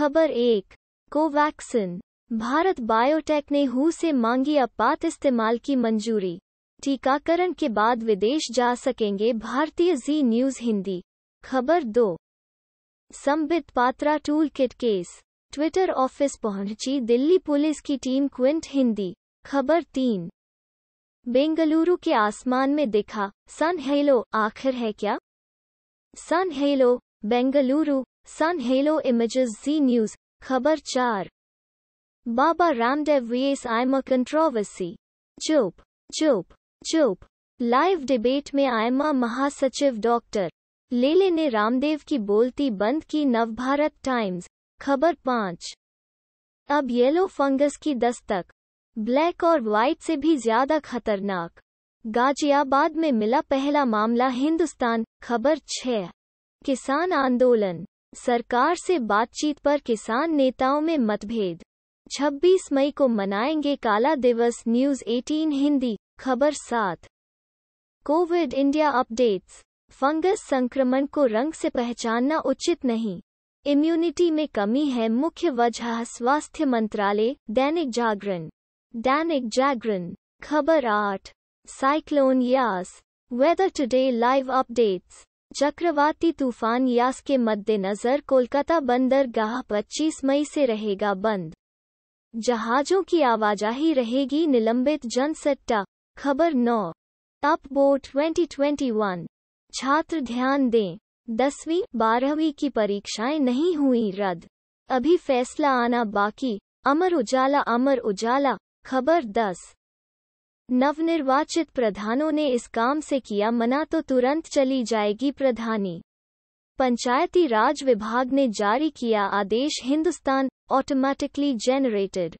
खबर एक कोवैक्सिन भारत बायोटेक ने हु से मांगी आपात इस्तेमाल की मंजूरी टीकाकरण के बाद विदेश जा सकेंगे भारतीय जी न्यूज हिंदी खबर दो Sambit Patra toolkit case Twitter office पहुंची दिल्ली पुलिस की टीम क्विंट हिंदी खबर तीन बेंगलुरु के आसमान में दिखा सन हेलो आखिर है क्या sun halo Bengaluru sun halo images Zee News खबर चार Baba Ramdev vs IMA controversy चुप चुप चुप लाइव डिबेट में आयमा महासचिव डॉक्टर लेले ने रामदेव की बोलती बंद की नवभारत टाइम्स खबर पाँच अब येलो फंगस की दस्तक ब्लैक और व्हाइट से भी ज्यादा खतरनाक गाजियाबाद में मिला पहला मामला हिंदुस्तान खबर छः किसान आंदोलन सरकार से बातचीत पर किसान नेताओं में मतभेद 26 मई को मनाएंगे काला दिवस न्यूज 18 हिंदी खबर सात कोविड इंडिया अपडेट्स फंगस संक्रमण को रंग से पहचानना उचित नहीं इम्यूनिटी में कमी है मुख्य वजह स्वास्थ्य मंत्रालय दैनिक जागरण दैनिक जागरण खबर आठ cyclone Yaas weather today live updates चक्रवाती तूफान यास के मद्देनजर कोलकाता बंदरगाह 25 मई से रहेगा बंद जहाजों की आवाजाही रहेगी निलंबित जनसट्टा खबर नौ अप ट्वेंटी 2021 छात्र ध्यान दें दसवीं बारहवीं की परीक्षाएं नहीं हुई रद्द अभी फैसला आना बाकी अमर उजाला अमर उजाला खबर दस नवनिर्वाचित प्रधानों ने इस काम से किया मना तो तुरंत चली जाएगी प्रधानी पंचायती राज विभाग ने जारी किया आदेश हिंदुस्तान ऑटोमेटिकली जेनरेटेड